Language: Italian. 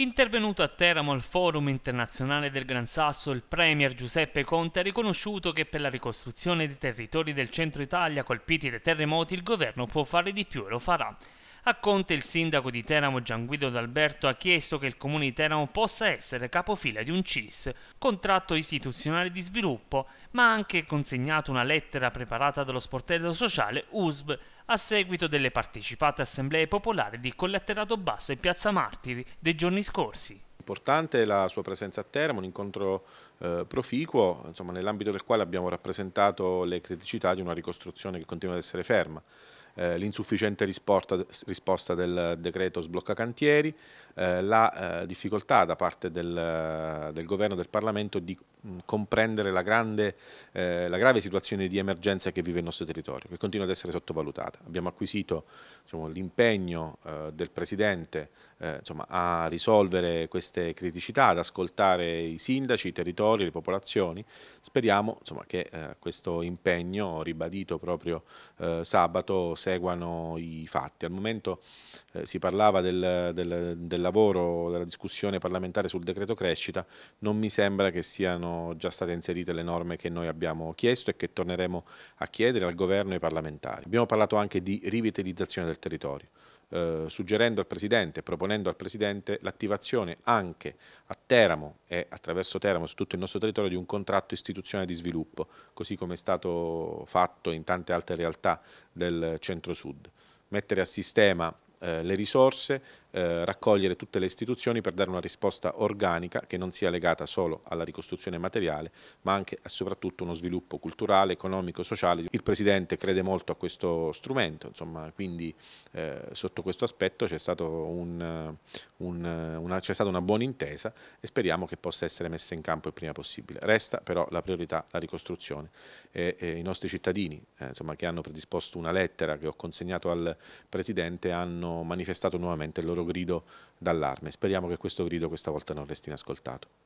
Intervenuto a Teramo al Forum internazionale del Gran Sasso, il Premier Giuseppe Conte ha riconosciuto che per la ricostruzione dei territori del centro Italia colpiti dai terremoti il governo può fare di più e lo farà. A Conte il sindaco di Teramo Gianguido D'Alberto ha chiesto che il comune di Teramo possa essere capofila di un CIS, contratto istituzionale di sviluppo, ma ha anche consegnato una lettera preparata dallo sportello sociale USB a seguito delle partecipate assemblee popolari di Collaterato Basso e Piazza Martiri dei giorni scorsi. Importante la sua presenza a Teramo, un incontro eh, proficuo, insomma, nell'ambito del quale abbiamo rappresentato le criticità di una ricostruzione che continua ad essere ferma. Eh, l'insufficiente risposta, risposta, del decreto sblocca cantieri, eh, la eh, difficoltà da parte del, del, governo del Parlamento di mh, mm, comprendere la, grande, eh, la, grave situazione di emergenza che vive il nostro territorio, che continua ad essere sottovalutata. Abbiamo acquisito diciamo, l'impegno eh, del Presidente insomma, a risolvere queste criticità, ad ascoltare i sindaci, i territori, territori, le popolazioni. Speriamo insomma, che eh, questo impegno ribadito proprio eh, sabato seguano i fatti. Al momento eh, si parlava del, del, del, lavoro, della discussione parlamentare sul decreto crescita, non mi sembra che siano già state inserite le norme che noi abbiamo chiesto e che torneremo a chiedere al governo e ai parlamentari. Abbiamo parlato anche di rivitalizzazione del territorio eh, suggerendo al Presidente, proponendo al Presidente l'attivazione anche a Teramo e attraverso Teramo su tutto il nostro territorio di un contratto istituzionale di sviluppo, così come è stato fatto in tante altre realtà del centro-sud. Mettere a sistema eh, le risorse, eh, raccogliere tutte le istituzioni per dare una risposta organica che non sia legata solo alla ricostruzione materiale ma anche e soprattutto uno sviluppo culturale, economico, sociale. Il Presidente crede molto a questo strumento, insomma, quindi eh, sotto questo aspetto c'è eh, eh, stata un, un, una, una buona intesa e speriamo che possa essere messa in campo il prima possibile. Resta però la priorità la ricostruzione e, e i nostri cittadini eh, insomma, che hanno predisposto una lettera che ho consegnato al Presidente hanno manifestato nuovamente il loro loro grido d'allarme. Speriamo che questo grido questa volta non resti inascoltato.